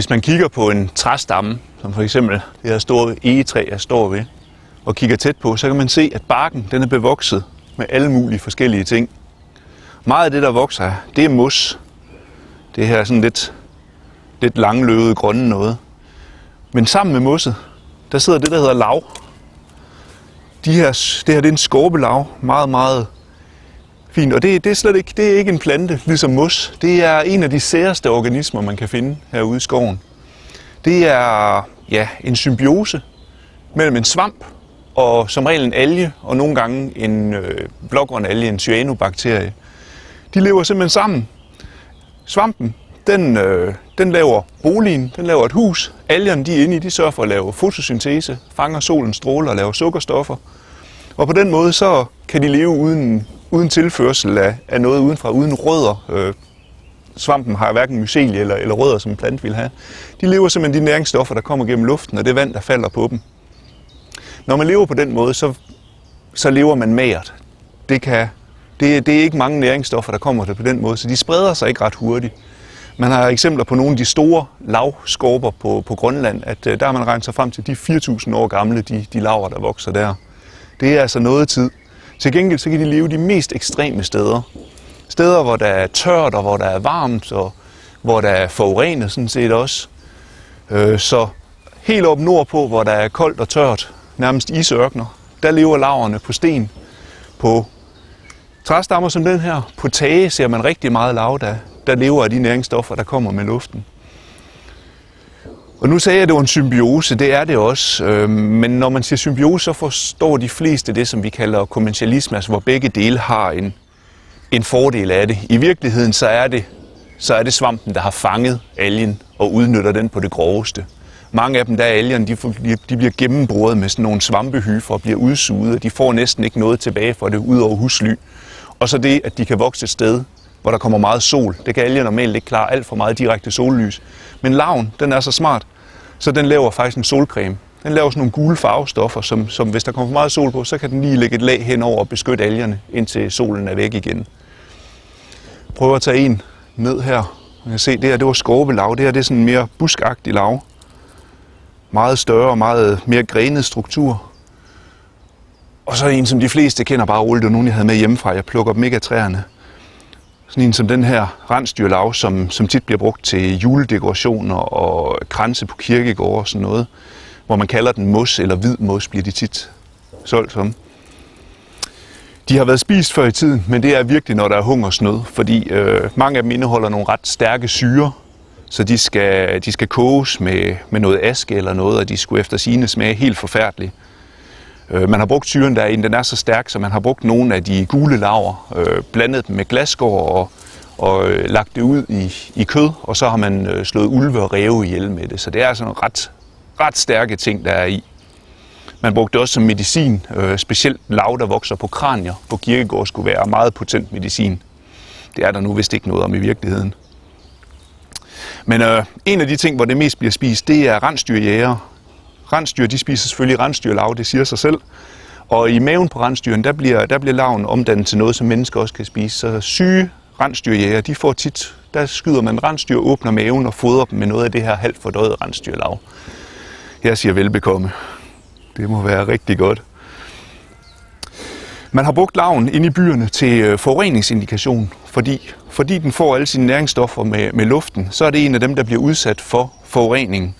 Hvis man kigger på en træstamme, som for eksempel det her store egetræ, jeg står ved, og kigger tæt på, så kan man se, at barken den er bevokset med alle mulige forskellige ting. Meget af det, der vokser her, det er mos. Det her sådan lidt, lidt langløvede grønne noget. Men sammen med mosset, der sidder det, der hedder lav. De her, det her det er en skorpelav, meget, meget Fint, og det, det, er slet ikke, det er ikke en plante, ligesom mos. Det er en af de særeste organismer, man kan finde herude i skoven. Det er ja, en symbiose mellem en svamp og som regel en alge, og nogle gange en øh, alge, en cyanobakterie. De lever simpelthen sammen. Svampen, den, øh, den laver boligen, den laver et hus. Algerne, de er inde i, de sørger for at lave fotosyntese, fanger solens stråler og laver sukkerstoffer. Og på den måde, så kan de leve uden uden tilførsel af, af noget udenfra, uden rødder. Øh, svampen har hverken mycelie eller, eller rødder, som en plant vil have. De lever simpelthen de næringsstoffer, der kommer gennem luften, og det vand, der falder på dem. Når man lever på den måde, så, så lever man mært. Det, kan, det, det er ikke mange næringsstoffer, der kommer der på den måde, så de spreder sig ikke ret hurtigt. Man har eksempler på nogle af de store lavskorper på, på Grønland, at øh, der har man regnet sig frem til de 4.000 år gamle, de, de laver, der vokser der. Det er altså noget tid. Til gengæld så kan de leve de mest ekstreme steder. Steder, hvor der er tørt og hvor der er varmt og hvor der er forurenet sådan set også. Øh, så helt op nordpå, hvor der er koldt og tørt, nærmest isørkner, der lever laverne på sten. På træstammer som den her, på tage ser man rigtig meget lav, der, der lever af de næringsstoffer, der kommer med luften. Og nu sagde jeg, at det var en symbiose, det er det også. Øhm, men når man siger symbiose, så forstår de fleste det, som vi kalder kommersialisme, altså hvor begge dele har en, en fordel af det. I virkeligheden så er det, så er det svampen, der har fanget algen og udnytter den på det groveste. Mange af dem, der er algerne, de, de bliver gennembrudet med sådan nogle svampehyfer og bliver udsuget, og de får næsten ikke noget tilbage for det, udover husly. Og så det, at de kan vokse et sted, hvor der kommer meget sol. Det kan alger normalt ikke klare alt for meget direkte sollys. Men laven, den er så smart, så den laver faktisk en solcreme. Den laver sådan nogle gule farvestoffer, som, som hvis der kommer for meget sol på, så kan den lige lægge et lag henover og beskytte algerne, indtil solen er væk igen. Prøv at tage en ned her. Man kan se, det her det var skorpelav. Det her det er sådan en mere buskagtig lav. Meget større og meget mere grenet struktur. Og så en, som de fleste kender bare roligt, var nogen jeg havde med hjemmefra. Jeg plukker dem ikke af træerne sådan en som den her rensdyrlav, som, som tit bliver brugt til juledekorationer og kranse på kirkegårde og sådan noget, hvor man kalder den mos eller hvid mos, bliver de tit solgt som. De har været spist før i tiden, men det er virkelig, når der er hungersnød, fordi øh, mange af dem indeholder nogle ret stærke syre, så de skal, de skal koges med, med noget aske eller noget, og de skulle efter sine smage helt forfærdeligt. Øh, man har brugt syren derinde, den er så stærk, så man har brugt nogle af de gule laver, øh, blandet dem med glasgård og, og øh, lagt det ud i, i kød, og så har man øh, slået ulve og ræve ihjel med det. Så det er sådan altså nogle ret, ret stærke ting, der er i. Man brugte det også som medicin, øh, specielt lav, der vokser på kranier på kirkegård, skulle være meget potent medicin. Det er der nu vist ikke noget om i virkeligheden. Men øh, en af de ting, hvor det mest bliver spist, det er rensdyrjæger. Rensdyr, de spiser selvfølgelig rensdyrlarve, det siger sig selv. Og i maven på rensdyren, der bliver, der bliver laven omdannet til noget, som mennesker også kan spise. Så syge rensdyrjæger, de får tit, der skyder man rensdyr, åbner maven og fodrer dem med noget af det her halvt fordøjet rensdyrlarve. Jeg siger velbekomme. Det må være rigtig godt. Man har brugt laven inde i byerne til øh, forureningsindikation, fordi, fordi den får alle sine næringsstoffer med, med luften, så er det en af dem, der bliver udsat for forurening.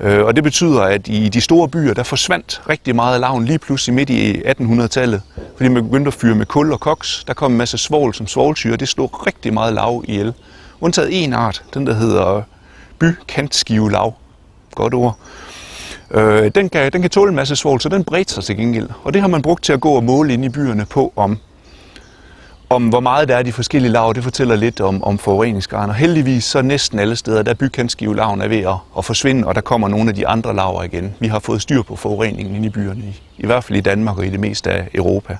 Øh, og det betyder, at i de store byer, der forsvandt rigtig meget lavn lige pludselig midt i 1800-tallet. Fordi man begyndte at fyre med kul og koks. Der kom en masse svovl som svovlsyre, det slog rigtig meget lav ihjel. Undtaget en art, den der hedder bykantskivelav. Godt ord. Øh, den, kan, den kan tåle en masse svovl, så den bredte sig til gengæld. Og det har man brugt til at gå og måle ind i byerne på, om om hvor meget der er de forskellige lav, det fortæller lidt om, om forureningsgraden. Og heldigvis så næsten alle steder, der bykantskivelavn er ved at, at forsvinde, og der kommer nogle af de andre laver igen. Vi har fået styr på forureningen inde i byerne, i, i hvert fald i Danmark og i det meste af Europa.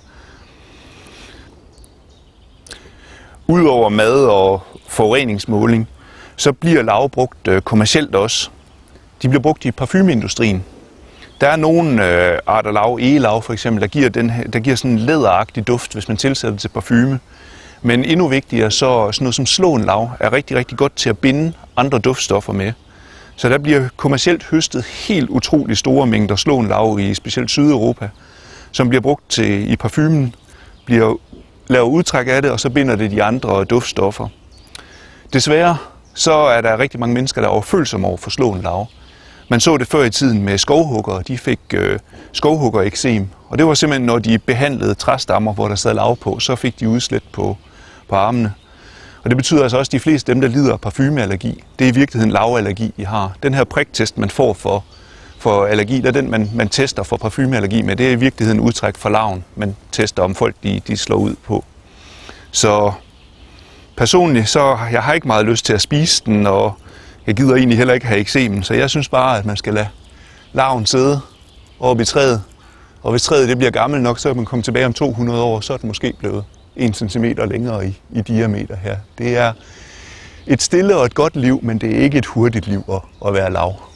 Udover mad og forureningsmåling, så bliver lav brugt øh, kommercielt også. De bliver brugt i parfumeindustrien, der er nogle øh, arter lav, egelav for eksempel, der giver, den, der giver sådan en læderagtig duft, hvis man tilsætter det til parfume. Men endnu vigtigere, så sådan noget som slåenlav er rigtig, rigtig godt til at binde andre duftstoffer med. Så der bliver kommercielt høstet helt utrolig store mængder slåenlav i specielt Sydeuropa, som bliver brugt til, i parfumen, bliver lavet udtræk af det, og så binder det de andre duftstoffer. Desværre så er der rigtig mange mennesker, der er overfølsomme over for slåenlav. lav. Man så det før i tiden med skovhuggere. De fik øh, skovhuggereksem, og det var simpelthen, når de behandlede træstammer, hvor der sad lav på, så fik de udslæt på, på armene. Og det betyder altså også, at de fleste dem, der lider af parfumeallergi, det er i virkeligheden lavallergi, I har. Den her priktest, man får for, for allergi, er den, man, man tester for parfumeallergi med, det er i virkeligheden udtræk for laven, man tester, om folk de, de slår ud på. Så personligt, så jeg har ikke meget lyst til at spise den, og jeg gider egentlig heller ikke have eksemen, så jeg synes bare, at man skal lade larven sidde oppe i træet. Og hvis træet det bliver gammelt nok, så kan man komme tilbage om 200 år, så er det måske blevet 1 cm længere i, i diameter her. Det er et stille og et godt liv, men det er ikke et hurtigt liv at, at være lav.